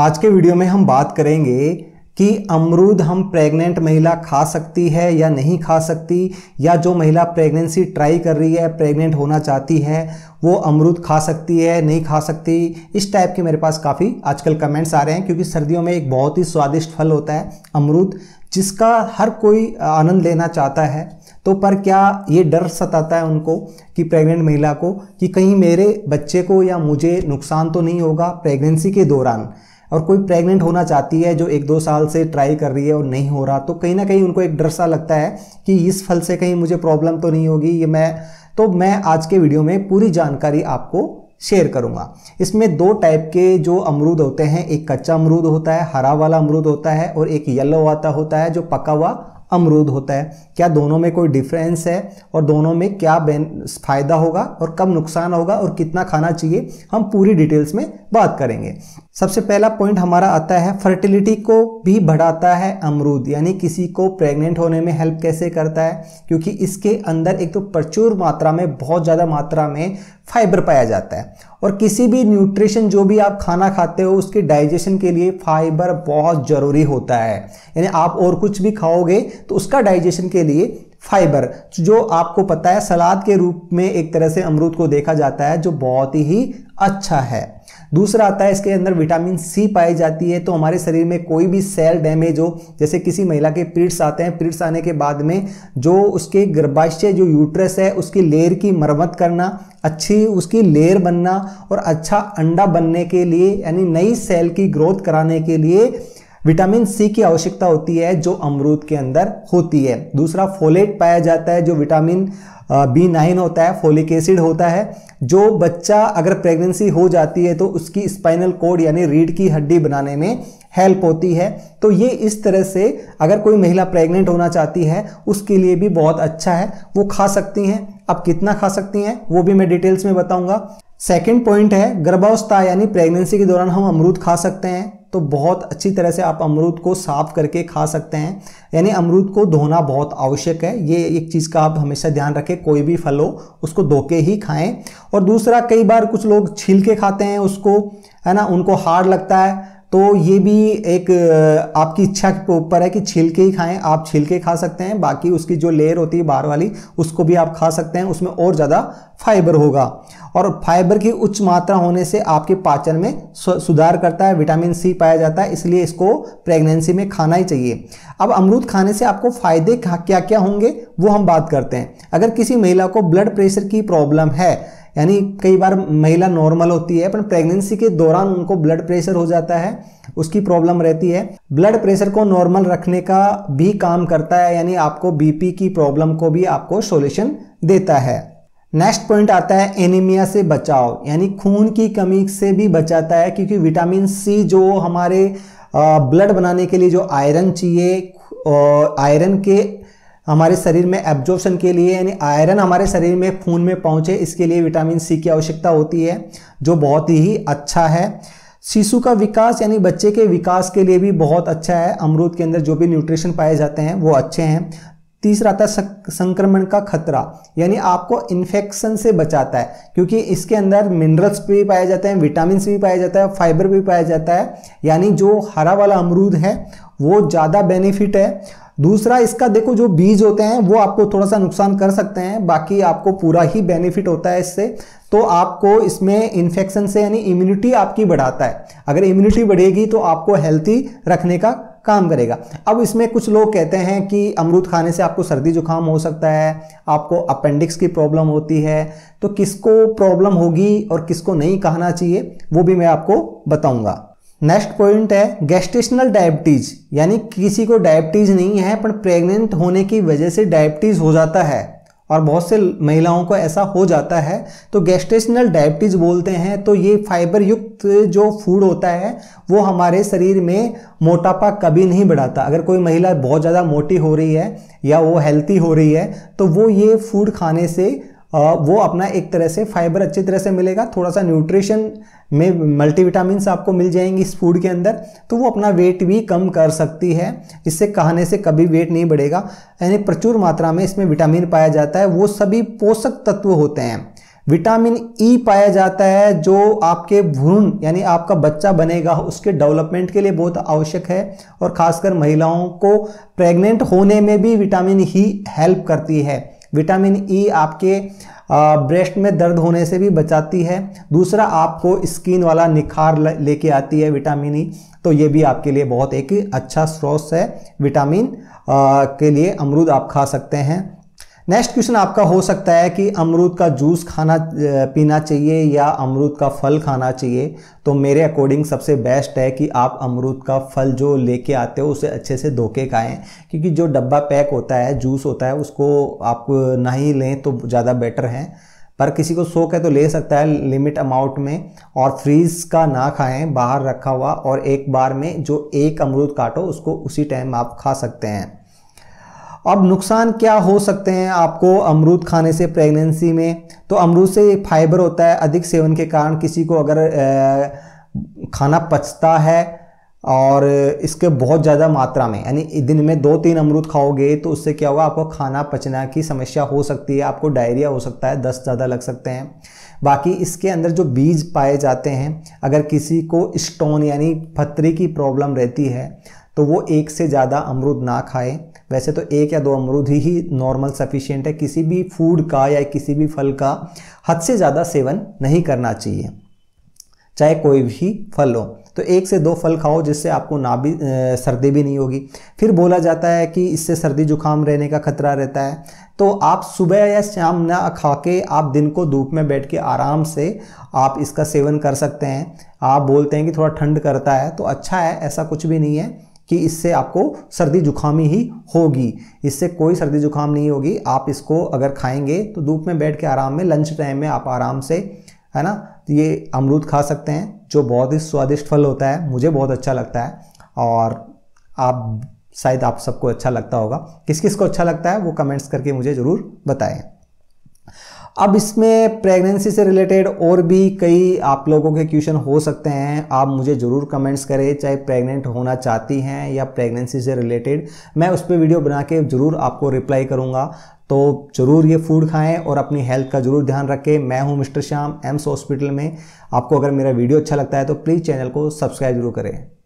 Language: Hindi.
आज के वीडियो में हम बात करेंगे कि अमरूद हम प्रेग्नेंट महिला खा सकती है या नहीं खा सकती या जो महिला प्रेगनेंसी ट्राई कर रही है प्रेग्नेंट होना चाहती है वो अमरूद खा सकती है नहीं खा सकती इस टाइप के मेरे पास काफ़ी आजकल कमेंट्स आ रहे हैं क्योंकि सर्दियों में एक बहुत ही स्वादिष्ट फल होता है अमरूद जिसका हर कोई आनंद लेना चाहता है तो पर क्या ये डर सताता है उनको कि प्रेग्नेंट महिला को कि कहीं मेरे बच्चे को या मुझे नुकसान तो नहीं होगा प्रेगनेंसी के दौरान और कोई प्रेग्नेंट होना चाहती है जो एक दो साल से ट्राई कर रही है और नहीं हो रहा तो कहीं ना कहीं उनको एक डर सा लगता है कि इस फल से कहीं मुझे प्रॉब्लम तो नहीं होगी ये मैं तो मैं आज के वीडियो में पूरी जानकारी आपको शेयर करूंगा इसमें दो टाइप के जो अमरूद होते हैं एक कच्चा अमरूद होता है हरा वाला अमरूद होता है और एक येलो आता होता है जो पका हुआ अमरूद होता है क्या दोनों में कोई डिफरेंस है और दोनों में क्या फ़ायदा होगा और कब नुकसान होगा और कितना खाना चाहिए हम पूरी डिटेल्स में बात करेंगे सबसे पहला पॉइंट हमारा आता है फर्टिलिटी को भी बढ़ाता है अमरूद यानी किसी को प्रेग्नेंट होने में हेल्प कैसे करता है क्योंकि इसके अंदर एक तो प्रचुर मात्रा में बहुत ज़्यादा मात्रा में फाइबर पाया जाता है और किसी भी न्यूट्रिशन जो भी आप खाना खाते हो उसके डाइजेशन के लिए फाइबर बहुत ज़रूरी होता है यानी आप और कुछ भी खाओगे तो उसका डाइजेशन के लिए फाइबर जो आपको पता है सलाद के रूप में एक तरह से अमरूद को देखा जाता है जो बहुत ही अच्छा है दूसरा आता है इसके अंदर विटामिन सी पाई जाती है तो हमारे शरीर में कोई भी सेल डैमेज हो जैसे किसी महिला के पीड्स आते हैं पीड्स आने के बाद में जो उसके गर्भाशय जो यूट्रस है उसकी लेयर की मरम्मत करना अच्छी उसकी लेयर बनना और अच्छा अंडा बनने के लिए यानी नई सेल की ग्रोथ कराने के लिए विटामिन सी की आवश्यकता होती है जो अमरूद के अंदर होती है दूसरा फोलेट पाया जाता है जो विटामिन बी नाइन होता है फोलिक एसिड होता है जो बच्चा अगर प्रेगनेंसी हो जाती है तो उसकी स्पाइनल कोड यानी रीढ़ की हड्डी बनाने में हेल्प होती है तो ये इस तरह से अगर कोई महिला प्रेग्नेंट होना चाहती है उसके लिए भी बहुत अच्छा है वो खा सकती हैं अब कितना खा सकती हैं वो भी मैं डिटेल्स में बताऊंगा सेकेंड पॉइंट है गर्भावस्था यानी प्रेगनेंसी के दौरान हम अमरूद खा सकते हैं तो बहुत अच्छी तरह से आप अमरूद को साफ करके खा सकते हैं यानी अमरूद को धोना बहुत आवश्यक है ये एक चीज़ का आप हमेशा ध्यान रखें कोई भी फल हो उसको धो के ही खाएं और दूसरा कई बार कुछ लोग छील के खाते हैं उसको है ना उनको हार्ड लगता है तो ये भी एक आपकी इच्छा के ऊपर है कि छिलके ही खाएं आप छिलके खा सकते हैं बाकी उसकी जो लेयर होती है बाहर वाली उसको भी आप खा सकते हैं उसमें और ज़्यादा फाइबर होगा और फाइबर की उच्च मात्रा होने से आपके पाचन में सुधार करता है विटामिन सी पाया जाता है इसलिए इसको प्रेगनेंसी में खाना ही चाहिए अब अमरूद खाने से आपको फ़ायदे क्या क्या होंगे वो हम बात करते हैं अगर किसी महिला को ब्लड प्रेशर की प्रॉब्लम है यानी कई बार महिला नॉर्मल होती है पर प्रेगनेंसी के दौरान उनको ब्लड प्रेशर हो जाता है उसकी प्रॉब्लम रहती है ब्लड प्रेशर को नॉर्मल रखने का भी काम करता है यानी आपको बीपी की प्रॉब्लम को भी आपको सोल्यूशन देता है नेक्स्ट पॉइंट आता है एनीमिया से बचाव यानी खून की कमी से भी बचाता है क्योंकि विटामिन सी जो हमारे ब्लड बनाने के लिए जो आयरन चाहिए आयरन के हमारे शरीर में एब्जॉर्बन के लिए यानी आयरन हमारे शरीर में खून में पहुँचे इसके लिए विटामिन सी की आवश्यकता होती है जो बहुत ही अच्छा है शिशु का विकास यानी बच्चे के विकास के लिए भी बहुत अच्छा है अमरूद के अंदर जो भी न्यूट्रिशन पाए जाते हैं वो अच्छे हैं तीसरा आता है संक्रमण का खतरा यानी आपको इन्फेक्शन से बचाता है क्योंकि इसके अंदर मिनरल्स भी पाए जाते हैं विटामिन भी पाया जाता है फाइबर भी पाया जाता है यानी जो हरा वाला अमरूद है वो ज़्यादा बेनिफिट है दूसरा इसका देखो जो बीज होते हैं वो आपको थोड़ा सा नुकसान कर सकते हैं बाकी आपको पूरा ही बेनिफिट होता है इससे तो आपको इसमें इन्फेक्शन से यानी इम्यूनिटी आपकी बढ़ाता है अगर इम्यूनिटी बढ़ेगी तो आपको हेल्थी रखने का काम करेगा अब इसमें कुछ लोग कहते हैं कि अमरूद खाने से आपको सर्दी जुकाम हो सकता है आपको अपेंडिक्स की प्रॉब्लम होती है तो किसको प्रॉब्लम होगी और किसको नहीं कहना चाहिए वो भी मैं आपको बताऊंगा नेक्स्ट पॉइंट है गैस्टेशनल डायबिटीज यानी किसी को डायबिटीज नहीं है पर प्रेग्नेंट होने की वजह से डायबिटीज हो जाता है और बहुत से महिलाओं को ऐसा हो जाता है तो गैस्टेशनल डायबिटीज बोलते हैं तो ये फाइबर युक्त जो फूड होता है वो हमारे शरीर में मोटापा कभी नहीं बढ़ाता अगर कोई महिला बहुत ज़्यादा मोटी हो रही है या वो हेल्थी हो रही है तो वो ये फूड खाने से वो अपना एक तरह से फाइबर अच्छी तरह से मिलेगा थोड़ा सा न्यूट्रिशन में मल्टीविटामिन आपको मिल जाएंगी इस फूड के अंदर तो वो अपना वेट भी कम कर सकती है इससे कहने से कभी वेट नहीं बढ़ेगा यानी प्रचुर मात्रा में इसमें विटामिन पाया जाता है वो सभी पोषक तत्व होते हैं विटामिन ई e पाया जाता है जो आपके भ्रूण यानी आपका बच्चा बनेगा उसके डेवलपमेंट के लिए बहुत आवश्यक है और खासकर महिलाओं को प्रेग्नेंट होने में भी विटामिन ही हेल्प करती है विटामिन ई e आपके ब्रेस्ट में दर्द होने से भी बचाती है दूसरा आपको स्किन वाला निखार लेके आती है विटामिन ई e, तो ये भी आपके लिए बहुत एक अच्छा स्रोत है विटामिन के लिए अमरूद आप खा सकते हैं नेक्स्ट क्वेश्चन आपका हो सकता है कि अमरूद का जूस खाना पीना चाहिए या अमरूद का फल खाना चाहिए तो मेरे अकॉर्डिंग सबसे बेस्ट है कि आप अमरूद का फल जो लेके आते हो उसे अच्छे से धोके खाएं क्योंकि जो डब्बा पैक होता है जूस होता है उसको आप ना ही लें तो ज़्यादा बेटर है पर किसी को शौक है तो ले सकता है लिमिट अमाउंट में और फ्रीज का ना खाएं बाहर रखा हुआ और एक बार में जो एक अमरूद काटो उसको उसी टाइम आप खा सकते हैं अब नुकसान क्या हो सकते हैं आपको अमरूद खाने से प्रेगनेंसी में तो अमरूद से एक फाइबर होता है अधिक सेवन के कारण किसी को अगर खाना पचता है और इसके बहुत ज़्यादा मात्रा में यानी दिन में दो तीन अमरूद खाओगे तो उससे क्या होगा आपको खाना पचना की समस्या हो सकती है आपको डायरिया हो सकता है दस्त ज़्यादा लग सकते हैं बाकी इसके अंदर जो बीज पाए जाते हैं अगर किसी को स्टोन यानी पत्थरी की प्रॉब्लम रहती है तो वो एक से ज़्यादा अमरूद ना खाए वैसे तो एक या दो अमरूद ही, नॉर्मल सफिशियंट है किसी भी फूड का या किसी भी फल का हद से ज़्यादा सेवन नहीं करना चाहिए चाहे कोई भी फल हो तो एक से दो फल खाओ जिससे आपको ना भी सर्दी भी नहीं होगी फिर बोला जाता है कि इससे सर्दी जुकाम रहने का खतरा रहता है तो आप सुबह या शाम ना खा के आप दिन को धूप में बैठ के आराम से आप इसका सेवन कर सकते हैं आप बोलते हैं कि थोड़ा ठंड करता है तो अच्छा है ऐसा कुछ भी नहीं है कि इससे आपको सर्दी जुखाम ही होगी इससे कोई सर्दी जुकाम नहीं होगी आप इसको अगर खाएंगे तो धूप में बैठ के आराम में लंच टाइम में आप आराम से है ना ये अमरूद खा सकते हैं जो बहुत ही स्वादिष्ट फल होता है मुझे बहुत अच्छा लगता है और आप शायद आप सबको अच्छा लगता होगा किस किस को अच्छा लगता है वो कमेंट्स करके मुझे ज़रूर बताएं अब इसमें प्रेगनेंसी से रिलेटेड और भी कई आप लोगों के क्वेश्चन हो सकते हैं आप मुझे ज़रूर कमेंट्स करें चाहे प्रेग्नेंट होना चाहती हैं या प्रेगनेंसी से रिलेटेड मैं उस पर वीडियो बना के ज़रूर आपको रिप्लाई करूँगा तो ज़रूर ये फूड खाएं और अपनी हेल्थ का ज़रूर ध्यान रखें मैं हूँ मिस्टर श्याम एम्स हॉस्पिटल में आपको अगर मेरा वीडियो अच्छा लगता है तो प्लीज़ चैनल को सब्सक्राइब जरूर करें